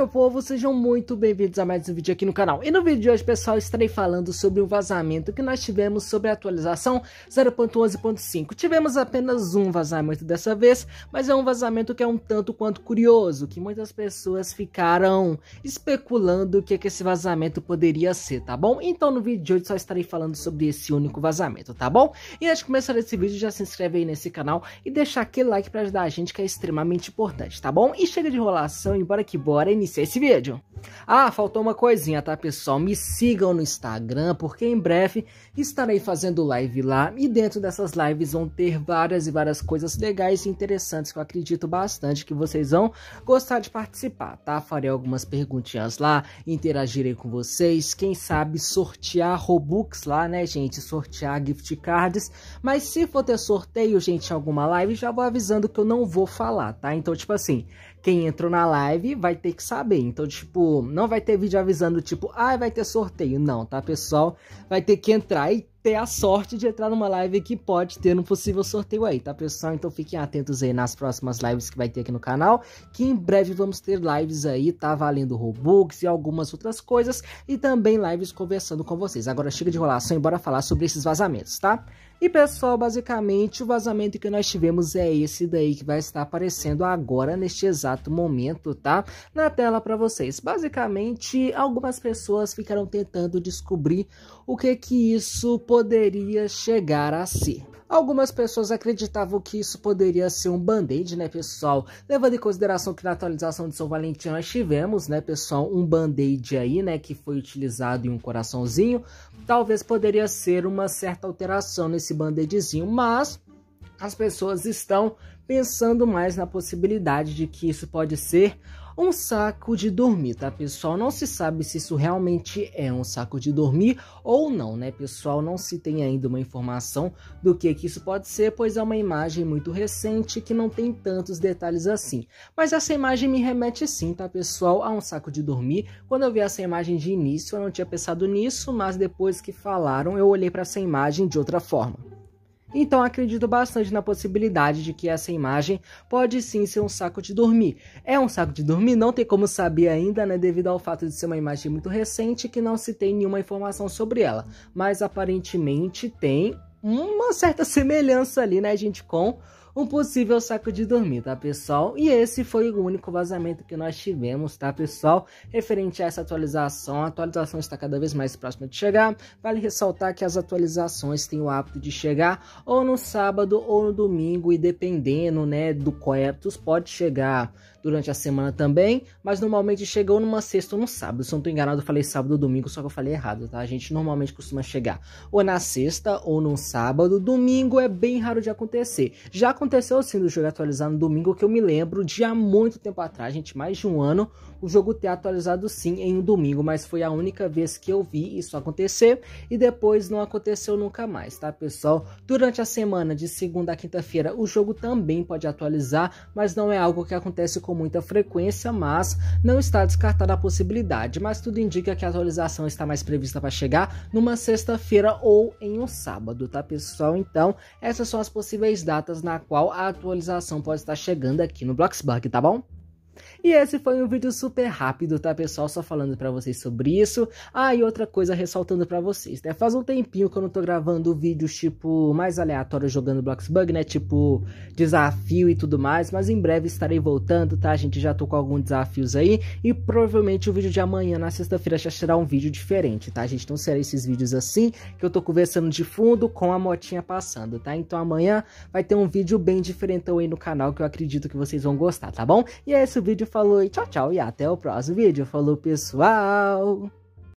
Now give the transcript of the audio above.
meu povo, sejam muito bem-vindos a mais um vídeo aqui no canal. E no vídeo de hoje, pessoal, estarei falando sobre o vazamento que nós tivemos sobre a atualização 0.11.5. Tivemos apenas um vazamento dessa vez, mas é um vazamento que é um tanto quanto curioso, que muitas pessoas ficaram especulando o que, é que esse vazamento poderia ser, tá bom? Então no vídeo de hoje só estarei falando sobre esse único vazamento, tá bom? E antes de começar esse vídeo, já se inscreve aí nesse canal e deixa aquele like para ajudar a gente que é extremamente importante, tá bom? E chega de enrolação e bora que bora iniciar assista esse vídeo. Ah, faltou uma coisinha, tá, pessoal? Me sigam no Instagram, porque em breve estarei fazendo live lá. E dentro dessas lives vão ter várias e várias coisas legais e interessantes que eu acredito bastante que vocês vão gostar de participar, tá? Farei algumas perguntinhas lá, interagirei com vocês. Quem sabe sortear Robux lá, né, gente? Sortear gift cards. Mas se for ter sorteio, gente, alguma live, já vou avisando que eu não vou falar, tá? Então, tipo assim, quem entrou na live vai ter que saber. Então, tipo, não vai ter vídeo avisando, tipo, ah, vai ter sorteio. Não, tá, pessoal? Vai ter que entrar e ter a sorte de entrar numa live que pode ter um possível sorteio aí, tá, pessoal? Então fiquem atentos aí nas próximas lives que vai ter aqui no canal, que em breve vamos ter lives aí, tá valendo Robux e algumas outras coisas, e também lives conversando com vocês. Agora chega de enrolação e bora falar sobre esses vazamentos, tá? E pessoal, basicamente o vazamento que nós tivemos é esse daí que vai estar aparecendo agora neste exato momento, tá? Na tela para vocês. Basicamente, algumas pessoas ficaram tentando descobrir o que que isso poderia chegar a ser. Algumas pessoas acreditavam que isso poderia ser um band-aid, né, pessoal? Levando em consideração que na atualização de São Valentim nós tivemos, né, pessoal, um band-aid aí, né, que foi utilizado em um coraçãozinho. Talvez poderia ser uma certa alteração nesse band-aidzinho, mas as pessoas estão pensando mais na possibilidade de que isso pode ser um saco de dormir, tá pessoal? Não se sabe se isso realmente é um saco de dormir ou não, né pessoal? Não se tem ainda uma informação do que, que isso pode ser, pois é uma imagem muito recente que não tem tantos detalhes assim. Mas essa imagem me remete sim, tá pessoal, a um saco de dormir. Quando eu vi essa imagem de início eu não tinha pensado nisso, mas depois que falaram eu olhei para essa imagem de outra forma. Então acredito bastante na possibilidade de que essa imagem pode sim ser um saco de dormir. É um saco de dormir, não tem como saber ainda, né, devido ao fato de ser uma imagem muito recente que não se tem nenhuma informação sobre ela, mas aparentemente tem uma certa semelhança ali, né, gente, com um possível saco de dormir, tá pessoal? E esse foi o único vazamento que nós tivemos, tá pessoal? Referente a essa atualização, a atualização está cada vez mais próxima de chegar. Vale ressaltar que as atualizações têm o hábito de chegar ou no sábado ou no domingo e dependendo, né, do Coeptus pode chegar durante a semana também, mas normalmente chegou numa sexta ou no sábado. Se eu não tô enganado, eu falei sábado ou domingo, só que eu falei errado, tá? A gente normalmente costuma chegar ou na sexta ou no sábado, domingo é bem raro de acontecer. Já Aconteceu sim do jogo atualizado no domingo, que eu me lembro de há muito tempo atrás, gente, mais de um ano, o jogo ter atualizado sim em um domingo, mas foi a única vez que eu vi isso acontecer e depois não aconteceu nunca mais, tá pessoal? Durante a semana de segunda a quinta-feira, o jogo também pode atualizar, mas não é algo que acontece com muita frequência, mas não está descartada a possibilidade, mas tudo indica que a atualização está mais prevista para chegar numa sexta-feira ou em um sábado, tá pessoal? Então, essas são as possíveis datas na qual a atualização pode estar chegando aqui no Bloxburg, tá bom? E esse foi um vídeo super rápido, tá pessoal? Só falando para vocês sobre isso. Ah, e outra coisa ressaltando para vocês, né? Faz um tempinho que eu não tô gravando vídeos tipo mais aleatório jogando Blocks Bug, né? Tipo desafio e tudo mais, mas em breve estarei voltando, tá? A gente já tô com alguns desafios aí e provavelmente o vídeo de amanhã na sexta-feira já será um vídeo diferente, tá? A gente não serão esses vídeos assim que eu tô conversando de fundo com a motinha passando, tá? Então amanhã vai ter um vídeo bem diferentão aí no canal que eu acredito que vocês vão gostar, tá bom? E é esse o vídeo falou e tchau, tchau e até o próximo vídeo. Falou, pessoal!